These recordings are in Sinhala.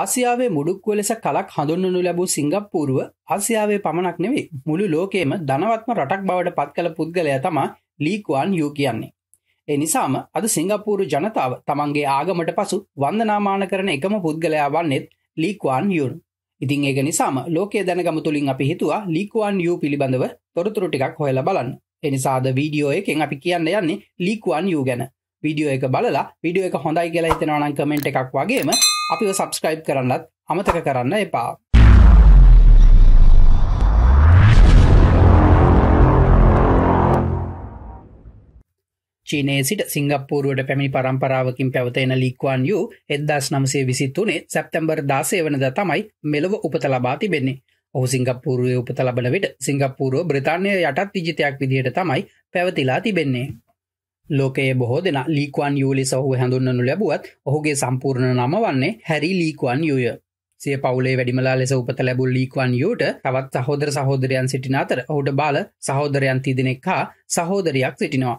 ආසියාවේ මුඩුක්ව ලෙස කලක් හඳුන්වනු ලැබූ සිංගප්පූරුව ආසියාවේ පමණක් නෙවේ මුළු ලෝකේම ධනවත්ම රටක් බවට පත් කළ පුද්ගලය තමා ලීකුවන් යූ කියන්නේ. එනිසාම අද සිංගප්පූරු ජනතාව තමන්ගේ ආගමට පසු වන්දනාමාන කරන එකම පුද්ගලයා වන්නෙත් ලීකුවන් යුන්. ඉතින් ඒක නිසාම ලෝකයේ දැනගම තුලින් අපි හිතුවා ලීකුවන් යූ පිළිබඳව තොරතුරු ටිකක් හොයලා බලන්න. එනිසාද වීඩියෝ එකෙන් අපි කියන්න යන්නේ ලීකුවන් යූ ගැන. වීඩියෝ එක බලලා වීඩියෝ එක හොඳයි කියලා හිතනවා නම් කමෙන්ට් එකක් වගේම අපි සබස්ක්‍රයිබ් කරන්නත් අමතක කරන්න එපා. චීනයේ සිට සිංගප්පූරුවට පැමි පරම්පරාවකින් පැවතෙන ලික්වන් යු එදදාස් නමසේ විසිත්තුනේ සැප්තැම්බර් දාසය වනද තමයි මෙලොව උපත ලබා තිබෙන්නේ ඔහු සිංගප්පූරුවේ උපත ලබන විට සිංගප්පූරුව බ්‍රතාානය යටත් විජිතයක් විදිහයට තමයි පැවතිලා තිබෙන්නේ. ලෝකයේ බොහෝ දෙෙන ලීකවන් යුලි සහු හැඳුන්නනු ලැබුවත් ඔහුගේ සම්පූර්ණ නම වන්නේ හැරි ලීකවන් යුය. සිය පවුලේ වැඩිමලා ලෙස උපත ලැබුල් ලීකවන් යුට තවත් සහෝදර සහෝදරයන් සිටින අතර ඔහුට බාල සහෝදරයන් තිදිනෙක් හා සහෝදරයක් සිටිනවා.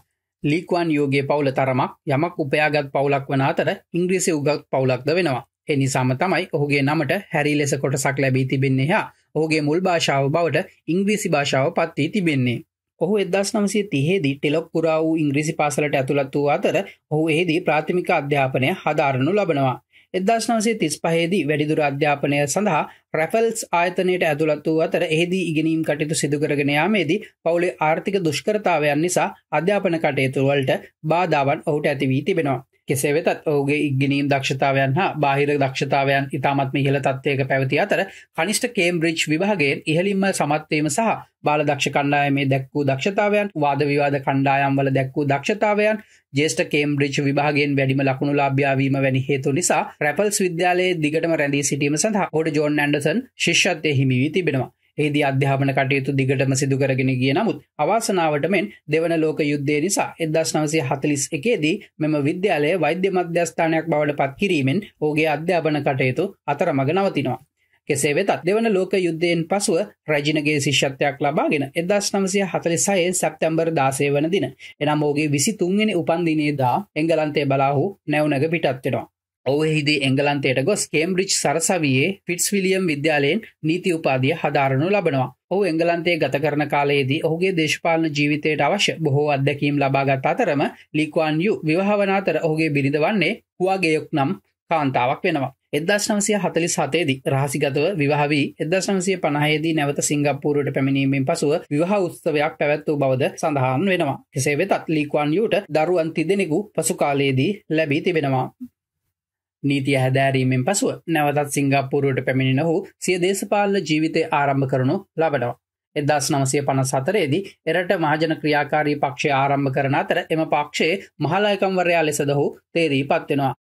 ලීකවන් යෝගේ පවුල තරමක් යමක් උපයාගත් පවුලක් වන අතර ඉංග්‍රීසි උගත් පවුලක්ද වෙනවා. එනිසාම තමයි ඔහුගේ නමට හැරි ලෙස කොටසක් ලැබී තිබෙන්නේ හා ඔහුගේ මුල් භාෂාව බවට ඉංග්‍රීසි භාෂාව පත්වී තිබෙන්නේ. ඔහු එදස් නමසේ තිහේදී ටෙලොක් පුරා වූ ඉංග්‍රීසි පාසලට ඇතුළත් වූ අතර ඔහු එහිදී ප්‍රාථමික අධ්‍යාපනය හදාරණු ලබනවා. එදස් නවසේ තිස් පහේදී වැඩිදුර අධ්‍යාපනය සඳහා රැෆල්ස් ආයතනයට ඇතුළත් වූ අතර එහිදී ඉගෙනීම් කටයුතු සිදුකරගෙනයාමේදී පවුලේ ආර්ථික දුෂ්කරතාවයන් නිසා අධ්‍යාපන කටයුතුවලට බාධාවන් ඔහුට ඇතිවී තිබෙනවා. කෙසේ වෙතත් ඔහුගේ ඉගෙනීම් දක්ෂතාවයන් හා බාහිර දක්ෂතාවයන් ඉතාමත්ම ඉහළ තත්වයක පැවති අතර කනිෂ්ට කේම්බ්‍රිච් විභාගේ ඉහලින්ම සමත්වීම සහ බාල දක්ෂ කණ්ඩායමේ දැක්වූ දක්ෂතාවයන් වාද විවාද කණ්ඩායම් වල දැක්වූ දක්ෂතාවයන් ජේෂ්ට කේම්බ්‍රිච් විභාගෙන් වැඩිම ලකුණු ලාභ්‍යාවීම වැනි හේතු නිසා රැපල්ස් විද්‍යාලයේ දිගටම රැඳී සිටීම සඳහා ඔඩ ජෝන් ඇන්ඩසන් ශිෂ්‍යත්වය හිමිවී තිබෙනවා එහිද අධ්‍යාපන කටයුතු දිගටම සිදුකරගෙන කිය නමුත් අවාසනාවට මෙන් දෙවන ලෝක යුද්ධය නිසා එදස් නවසය හතලිස් එකේදී මෙම විද්‍යාලය වෛද්‍ය මධ්‍යස්ථානයක් බවට පත් කිරීමෙන් ඕගේ අධ්‍යාපන කටයුතු අතර මග නවතිනවා. කෙසේ වෙතත් දෙවන ලෝක යුද්ධයෙන් පසුව රජිනගේ ශිෂ්‍යත්වයක් ලබාගෙන එදස් නමසය හතලි සයේ සැප්තැම්බර් දාසය වන දින එනම් ෝගේ විසි තුන්ගෙන උපන්දිනේදා එංගලන්තේ බලාහු නැවනග පිටත්වෙනවා. ඔවහිදී එංගලන්තයට ගොස් කේම්බ්‍රිච් සරසවයේ ෆිටස් විලියම් විද්‍යාලයෙන් නීති උපාදිය හදාරනු ලබනවා ඔහු එංගලන්තේ ගත කරන කාලයේදී ඔහුගේ දේශපාලන ජීවිතයට අවශ්‍ය බොහෝ අත්දැකීම් ලබාගත් අතරම ලික්වාන් යු විවාහවනාතර ඔහුගේ බිරිඳ වන්නේ හවාගේයෙක් නම් කාන්තාවක් වෙනවා. එදශනසිය හතලි සතේදී රහසිගතව විවාහවී එදශනසිය පනහයේදී නැවත සිංගප්පූරට පැමිණීමෙන් පසුව විවාහ උත්සවයක් පැවැත්වූ බවද සඳහන් වෙනවා. එසේ වෙතත් ලීකවාන් යුට දරුවන් තිදෙනෙකු පසුකාලයේදී ලැබී තිබෙනවා. නීතිය හැදෑරීමෙන් පසුව නැවතත් සිංගප්පුරුවට පැමිණි නොහු සිය දේශපාලන ජීවිතය ආරම්භ කරනු ලබනවා. එදස් නවසය පණ සතරේදී එරට මහජන ක්‍රියාකාරී පක්ෂය ආරම්භ කරන අතර එම පක්ෂයේ මහලායකම්වරයා ලෙසදහු තේරී පත්වෙනවා.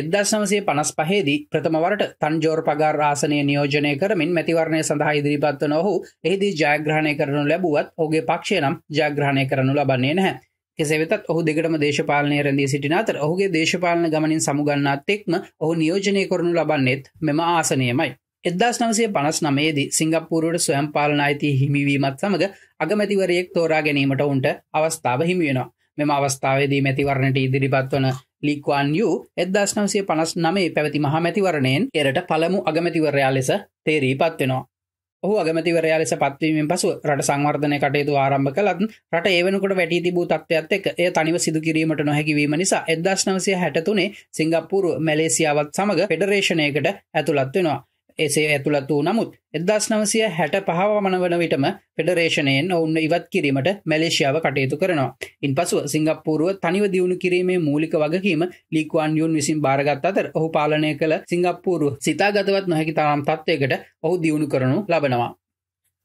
එදස් නවසේ පනස් පහේදී ප්‍රථමවරට තන්ජෝර් පගාර ආසනය නියෝජනය කරමින් මැතිවරණය සඳහා ඉදිරිපත්ව නොහු එහිදී ජයග්‍රහණය කරනු ලැබුවත් ඔගේ පක්ෂය නම් ජයග්‍රහණය කරනු ලබන්නේ නැහැ. එසෙවෙතත් ඔහු දෙකටම දේශපාලනය රැඳී සිටින අතර ඔහුගේ දේශපාලන ගමනින් සමුගන්නත් එක්ම ඔහු නියෝජනය කරනු ලබන්නේත් මෙම ආසනයමයි. එදස් නවසේ පනස් නමේදී සිංගප්පූරුවට ස්වයම් පාලනායිති හිමිවීමත් සමඟ අගමැතිවරයෙක් තෝරා ගැනීමට උන්ට අවස්ථාව හිමියෙනවා. මෙම අවස්ථාවේදී මැතිවරණට ඉදිරිපත් වන ලික්වන් යු එදස් නවසේ පනස් නමේ පැවති මහමැතිවරණයෙන් එරට පළමු අගමැතිවරයා ලෙස තේරී පත්වෙනවා. ඔහු අගමතිවරයා ලෙස පත්වීමෙන් පසු රට සංවර්ධනය කටයුතු ආරම්භ කළත් රට ඒවනකට වැටී තිබූ තත්ත්වයක් එක් එය තනිව සිදුකිරීමට නොහැකිවීම නිසා එදදාශනවසය හැටතුනේ සිංගප්පුරු මැලේසියාවත් සමඟ ෆෙඩරේෂණයකට ඇතුළත් වෙනවා එසේ ඇතුළත් වූ නමුත් එදස් නවසය හැට පහවමන වන විටම ෆෙඩරේෂණයෙන් ඔවුන්න ඉවත් කිරීමට මැලේෂයාව කටයුතු කරනවා. ඉන් පසුව සිංගප්පුරුව තනිව දියුණු කිරීමේ මූලික වගකීම ලීකවාන් යුන් විසින් භාරගත් අතර ඔහු පාලනය කළ සිංගප්පූරු සිතාගතවත් නොහැකි තරම් තත්වයකට ඔහු දියුණු කරනු ලබනවා.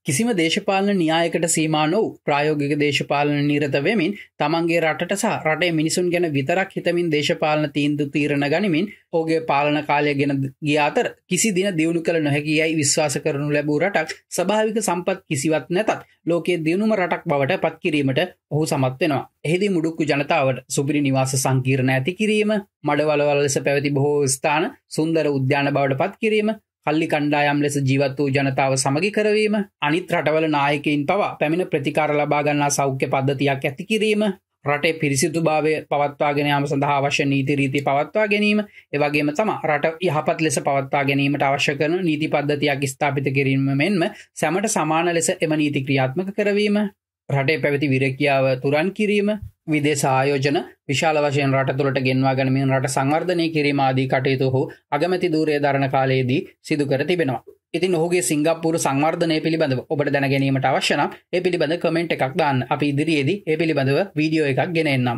කිසිම දේශපාලන න්‍යායකට සීමා නොව ප්‍රායෝගික දේශපාලන නිරත වෙමින් තමන්ගේ රටට සහ රටේ මිනිසුන් ගැන විතරක් හිතමින් දේශපාලන තීන්දු තීරණ ගනිමින් ඕගේ පාලන කාලය ගෙන ගියාතර කිසි දින දියුණු කළ නොහැකියයි විශ්වාස කරනු ලැබූ රටක් ස්භාවික සම්පත් කිසිවත් නැතත් ලෝකයේ දියුණුම රටක් බවට පත්කිරීමට ඔහු සමත්වෙනවා. එහිදි මුඩුක්කු ජනතාවට සුපිරි නිවාස සංකීර්ණ ඇති කිරීම මඩවලවල ලෙස පැවති බොහෝ ස්ථාන සුන්දර උද්‍යාන බවට පත්කිරීම කල්ලි කණ්ඩායම් ලෙස ජීවත් වූ ජනතාව සමගි කරවීම අනිත් රටවල නායකයින් පවා පැමිණ ප්‍රතිකාර ලබාගන්නා සෞඛ්‍ය පද්ධතියක් ඇති කිරීම රටේ පිරිසිදු භාවය පවත්වාගෙනයාම සඳහා අවශ්‍ය නීති රීති පවත්වා ගැනීම ඒවගේම තම රට යහපත් ලෙස පවත්වා ගැනීමට අවශ්‍ය කරන නීති පද්ධතියක් ස්ථාපිත කිරීම මෙන්ම සැමට සමාන ලෙස එම නීති ක්‍රියාත්මක කරවීම රටේ පැවති විරකියාව තුරන් කිරීම විදේ සායෝජන විශාල වශයෙන් රට තුළට ගෙන්වා ගනමින් රට සංවර්ධනය කිරීමආදී කටයුතු හෝ අගමැති දූරය දරණ කාලයේදී සිදුකර තිබෙනවා. ඉතින් ඔහුගේ සිංගප්පුරු සංවර්ධනය පිළිබඳව ඔබට දැනගැනීමට අවශ්‍යන ඒ පිළිබඳ කමෙන්ට් එකක් දාන්න අපි ඉදිරියේදී ඒ පිළිබඳව වීඩියෝ එකක් ගෙනෙන්නම්.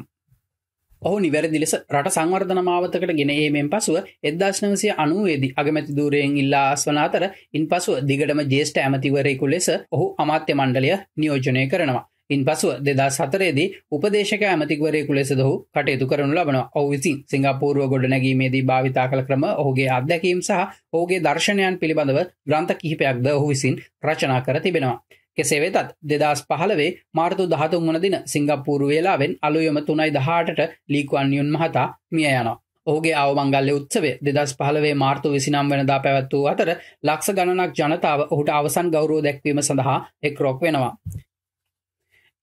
ඔහු නිවැරදි ලෙස රට සංවර්ධන මාවතකට ගෙන ඒමෙන් පසුව එදදාශනවසය අනුවේදී අගමැති දූරයෙන් ඉල්ලා අස්වන අතර ඉන් පසුව දිගටම ජේෂ්ට ඇමතිවරයෙකු ලෙස ඔහු අමාත්‍ය මණ්ඩලය නියෝජනය කරනවා. ඉන් පසුව දෙදා සතරේදී උපදේශක ඇමතිවරයෙකු ලෙස දහු කටයුතු කරනු ලබන ඔවවිසින් සිංගපූරුව ගොඩනැගීමේදී භාවිතා කළ ක්‍රම ඔහුගේ අත්දැකීම් සහ ඔහුගේ දර්ශනයන් පිළිබඳව ග්‍රන්ථ කිහිපයක්ද ඔහු විසින් රචනා කර තිබෙනවා. කෙසේ වෙතත් දෙදස් පහලවේ මාර්තු දහතුන් වන දින සිංගපූරු වෙලාවෙන් අලුයම තුනයි දහටට ලීකවන්යුන් මහතා මිය යනවා. ඔහුගේ අවමංගල්ල උත්සවේ දෙදස් පහලවේ මාර්තු විසිනම් වනදා පැවැත්වූ අතර ලක්ෂ ගණනක් ජනතාව ඔහුට අවසන් ගෞරෝ දැක්වීම සඳහා එක්රොක් වෙනවා.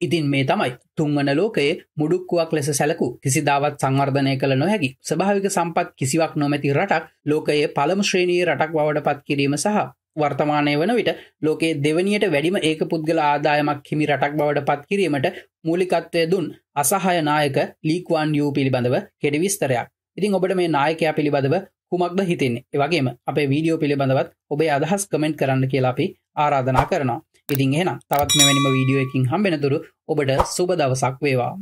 ඉතින් මේ තමයි තුන්වන ලෝකයේ මුඩුක්කුවක් ලෙස සැලකු කිසිදාවත් සංවර්ධනය කළ නොහැකි ස්භාවික සම්පත් කිසිවක් නොමැති රටක් ලෝකයේ පළම ශ්‍රේණී රටක් බවට පත් කිරීම සහ වර්තමානය වන විට ලෝකයේ දෙවනියට වැඩිම ඒක පුද්ගල ආදායමක් හිමි රටක් බවට පත් කිරීමට මූලිකත්වය දුන් අසහය නායක ලීකවාන් යූ පිළිබඳව කෙඩවිස්තරයක් ඉතින් ඔබට මේ නායකයා පිළිබඳව කුමක්ද හිතන්නේ එවගේම අපේ වීඩියෝ පිළිබඳවත් ඔබේ අදහස් කමෙන්ට් කරන්න කියලා අපි ආරාධනා කරනවා ඉතින් එහෙනම් තවත් මෙවැනිම වීඩියෝ එකින් හම්බෙනතුරු ඔබට සුබ දවසක් වේවා